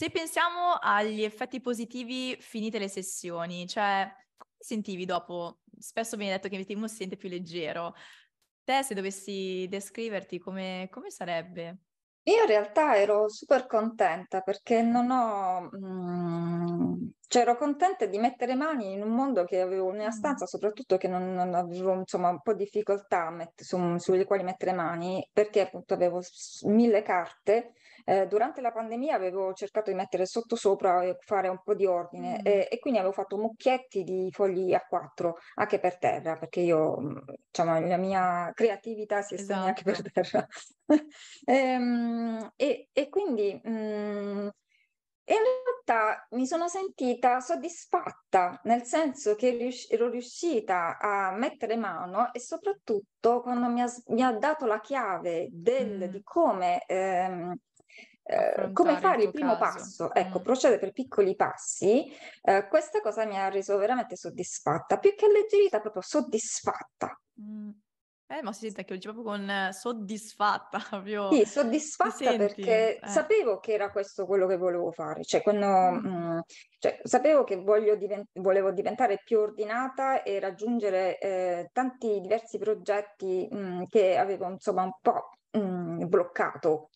Se pensiamo agli effetti positivi finite le sessioni, cioè come ti sentivi dopo? Spesso viene detto che il team si sente più leggero. Te, se dovessi descriverti, come, come sarebbe? Io in realtà ero super contenta perché non ho... Mh, mm, cioè ero contenta di mettere mani in un mondo che avevo nella mm. stanza, soprattutto che non, non avevo insomma un po' di difficoltà met- su, sulle quali mettere mani, perché appunto avevo mille carte eh, durante la pandemia avevo cercato di mettere sotto sopra e fare un po' di ordine mm. eh, e quindi avevo fatto mucchietti di fogli A4 anche per terra, perché io, diciamo, la mia creatività si esatto. estende anche per esatto. terra. ehm, e, e, quindi... Mh, mm, in realtà mi sono sentita soddisfatta, nel senso che rius- ero riuscita a mettere mano e soprattutto quando mi ha, mi ha dato la chiave del, mm. di come ehm, Ehm, come fare il, primo caso. passo, ecco, mm. procedere per piccoli passi, eh, questa cosa mi ha reso veramente soddisfatta, più che alleggerita, proprio soddisfatta. Mm. Eh, ma si sente anche oggi proprio con eh, soddisfatta. Proprio. Sì, soddisfatta perché eh. sapevo che era questo quello che volevo fare, cioè, quando, mh, mm. mm, cioè, sapevo che divent- volevo diventare più ordinata e raggiungere eh, tanti diversi progetti mh, mm, che avevo insomma un po' mh, bloccato